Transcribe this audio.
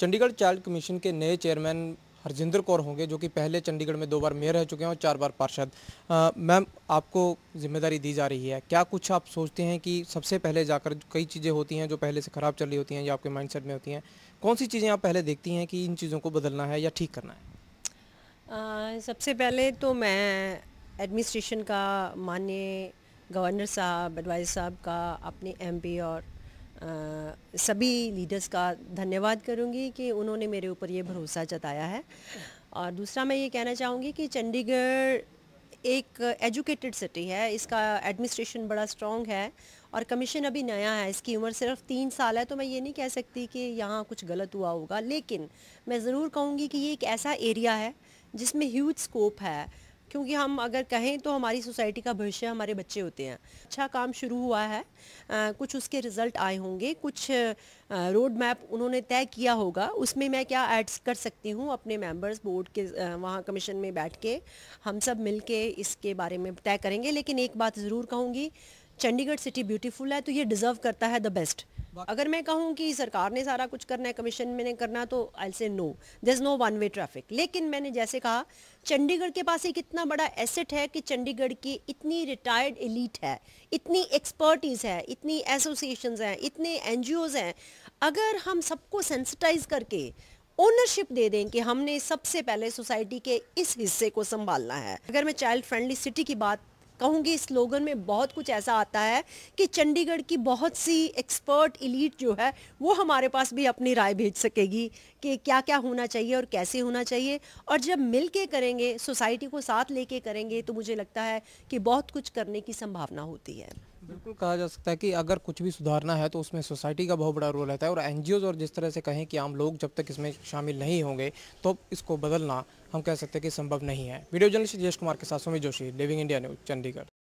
Chandigarh child commission के नए chairman Harjinder Kaur होंगे जो कि पहले चंडीगढ़ में दो बार मेयर रह चुके हैं और चार बार पार्षद मैम आपको जिम्मेदारी दी जा रही है क्या कुछ आप सोचते हैं कि सबसे पहले जाकर कई चीज़ें होती हैं जो पहले से ख़राब चल रही होती हैं या आपके माइंडसेट में होती हैं कौन सी चीज़ें आप पहले देखती हैं कि इन चीज़ों को बदलना है या ठीक करना है आ, सबसे पहले तो मैं एडमिनिस्ट्रेशन का माननीय गवर्नर साहब एडवाइजर साहब का अपने एमपी और सभी लीडर्स का धन्यवाद करूंगी कि उन्होंने मेरे ऊपर ये भरोसा जताया है और दूसरा मैं ये कहना चाहूँगी कि चंडीगढ़ एक एजुकेटेड सिटी है इसका एडमिनिस्ट्रेशन बड़ा स्ट्रॉन्ग है और कमीशन अभी नया है इसकी उम्र सिर्फ तीन साल है तो मैं ये नहीं कह सकती कि यहाँ कुछ गलत हुआ होगा लेकिन मैं ज़रूर कहूँगी कि ये एक ऐसा एरिया है जिसमें ह्यूज स्कोप है क्योंकि हम अगर कहें तो हमारी सोसाइटी का भविष्य हमारे बच्चे होते हैं अच्छा काम शुरू हुआ है आ, कुछ उसके रिज़ल्ट आए होंगे कुछ रोड मैप उन्होंने तय किया होगा उसमें मैं क्या एड्स कर सकती हूँ अपने मेंबर्स बोर्ड के वहाँ कमीशन में बैठ के हम सब मिल के इसके बारे में तय करेंगे लेकिन एक बात ज़रूर कहूँगी चंडीगढ़ सिटी ब्यूटीफुल है तो ये डिज़र्व करता है द बेस्ट अगर मैं कहूँ कि सरकार ने सारा कुछ करना है कमीशन में ने करना तो I say no there is no one way traffic लेकिन मैंने जैसे कहा चंडीगढ़ के पास एक इतना बड़ा एसेट है कि चंडीगढ़ की इतनी रिटायर्ड एलिट है इतनी एक्सपर्टीज़ है इतनी एसोसिएशन हैं इतने एन हैं अगर हम सबको सेंसिटाइज करके ओनरशिप दे दें कि हमने सबसे पहले सोसाइटी के इस हिस्से को संभालना है अगर मैं चाइल्ड फ्रेंडली सिटी की बात कहूँगी स्लोगन में बहुत कुछ ऐसा आता है कि चंडीगढ़ की बहुत सी एक्सपर्ट इलीट जो है वो हमारे पास भी अपनी राय भेज सकेगी कि क्या क्या होना चाहिए और कैसे होना चाहिए और जब मिल के करेंगे सोसाइटी को साथ लेके करेंगे तो मुझे लगता है कि बहुत कुछ करने की संभावना होती है बिल्कुल कहा जा सकता है कि अगर कुछ भी सुधारना है तो उसमें सोसाइटी का बहुत बड़ा रोल रहता है और एन और जिस तरह से कहें कि आम लोग जब तक इसमें शामिल नहीं होंगे तो इसको बदलना हम कह सकते हैं कि संभव नहीं है वीडियो जर्नलिस्ट जयेश कुमार के साथ Sumit Joshi living India news Chandigarh